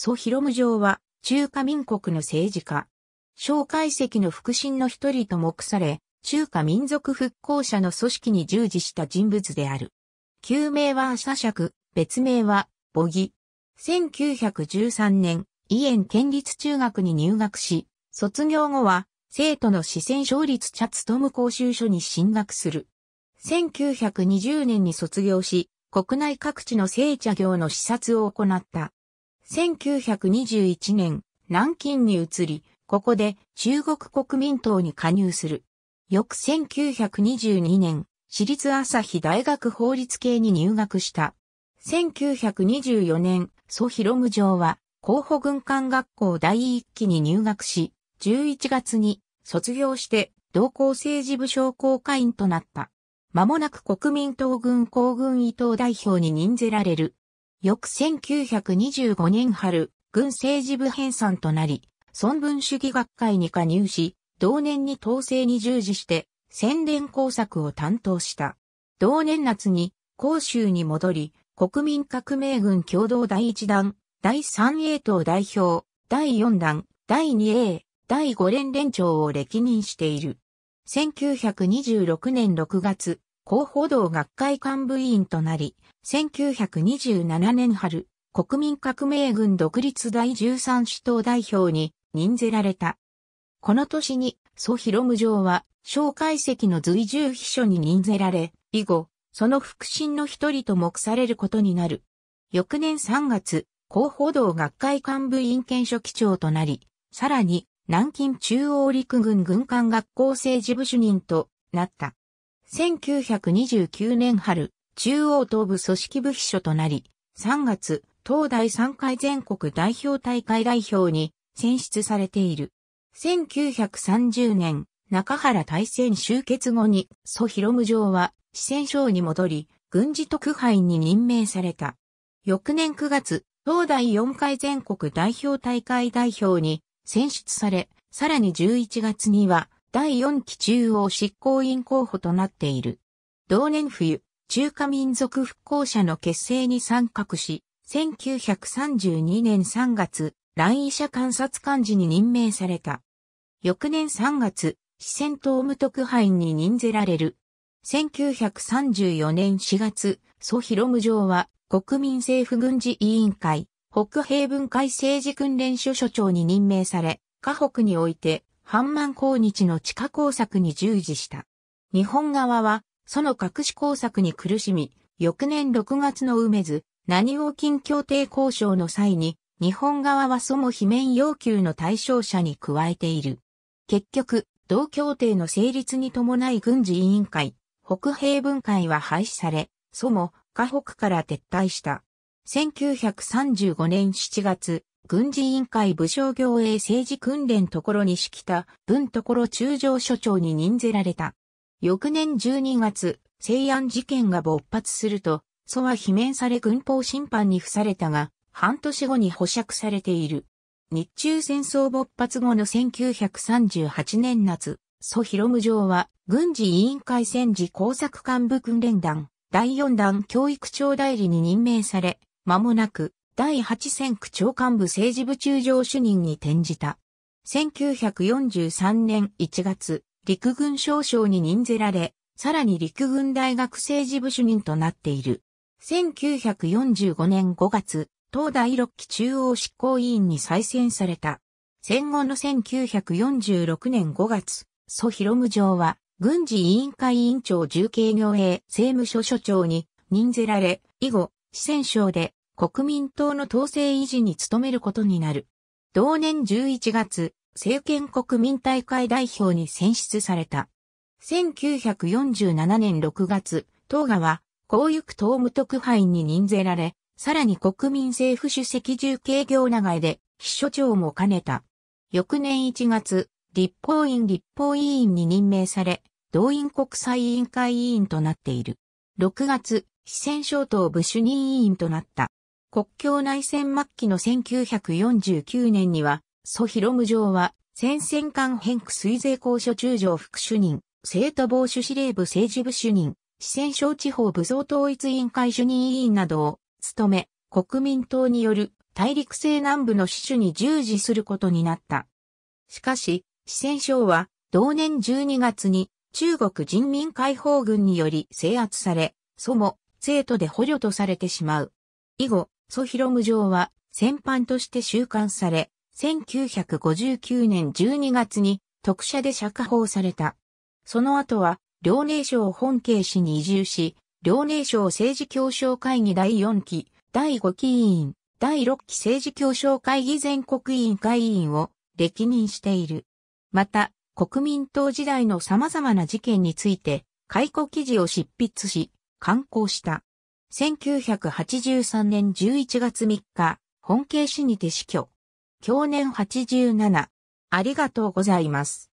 蘇広無上は中華民国の政治家。蒋介石の腹心の一人と目され、中華民族復興者の組織に従事した人物である。旧名は朝釈、別名は、母義。1913年、イエン県立中学に入学し、卒業後は、生徒の四川省立茶務講習所に進学する。1920年に卒業し、国内各地の聖茶業の視察を行った。1921年、南京に移り、ここで中国国民党に加入する。翌1922年、私立朝日大学法律系に入学した。1924年、蘇広無城は、候補軍艦学校第一期に入学し、11月に卒業して同校政治部商工会員となった。間もなく国民党軍公軍伊藤代表に任ぜられる翌1925年春、軍政治部編纂となり、孫文主義学会に加入し、同年に統制に従事して、宣伝工作を担当した。同年夏に、広州に戻り、国民革命軍共同第1弾、第 3A 党代表、第4弾、第 2A、第5連連長を歴任している。1926年6月、広報道学会幹部委員となり、1927年春、国民革命軍独立第13首党代表に任ぜられた。この年に、蘇広無常は、小解石の随従秘書に任ぜられ、以後、その腹心の一人と目されることになる。翌年3月、広報道学会幹部委員検書記長となり、さらに、南京中央陸軍軍艦学校政治部主任となった。1929年春、中央東部組織部秘書となり、3月、東大3回全国代表大会代表に選出されている。1930年、中原大戦終結後に、蘇広無常は、四川省に戻り、軍事特派員に任命された。翌年9月、東大4回全国代表大会代表に選出され、さらに11月には、第4期中央執行委員候補となっている。同年冬、中華民族復興者の結成に参画し、1932年3月、来医者観察官時に任命された。翌年3月、四川党無特派員に任ぜられる。1934年4月、蘇広無常は国民政府軍事委員会、北平文化政治訓練所所長に任命され、河北において半満抗日の地下工作に従事した。日本側は、その隠し工作に苦しみ、翌年6月の梅津、何王金協定交渉の際に、日本側はそも罷免要求の対象者に加えている。結局、同協定の成立に伴い軍事委員会、北平分会は廃止され、そも、河北から撤退した。1935年7月、軍事委員会武将行営政治訓練ところに敷きた文ところ中将所長に任ぜられた。翌年12月、西安事件が勃発すると、蘇は罷免され軍法審判に付されたが、半年後に保釈されている。日中戦争勃発後の1938年夏、蘇広無城は、軍事委員会戦時工作幹部訓練団、第4弾教育長代理に任命され、間もなく、第8戦区長官部政治部中将主任に転じた。1943年1月、陸軍少将に任ぜられ、さらに陸軍大学政治部主任となっている。1945年5月、東大六期中央執行委員に再選された。戦後の1946年5月、蘇広無常は、軍事委員会委員長重慶行営政務所所長に任ぜられ、以後、四川省で国民党の統制維持に努めることになる。同年11月、政権国民大会代表に選出された。1947年6月、党側は、公育党務特派員に任ぜられ、さらに国民政府主席重慶行長へで、秘書長も兼ねた。翌年1月、立法院立法委員に任命され、動員国際委員会委員となっている。6月、四川省党部主任委員となった。国境内戦末期の1949年には、蘇広無城は、戦線間変区水税公所中将副主任、生徒防止司令部政治部主任、四川省地方武装統一委員会主任委員などを務め、国民党による大陸西南部の支主に従事することになった。しかし、四川省は同年12月に中国人民解放軍により制圧され、祖も生徒で捕虜とされてしまう。以後、ソヒロム城は戦犯として収監され、1959年12月に特赦で釈放された。その後は、遼寧省本慶市に移住し、遼寧省政治協商会議第4期、第5期委員、第6期政治協商会議全国委員会委員を歴任している。また、国民党時代の様々な事件について、解雇記事を執筆し、刊行した。1983年11月3日、本慶市にて死去。去年87。ありがとうございます。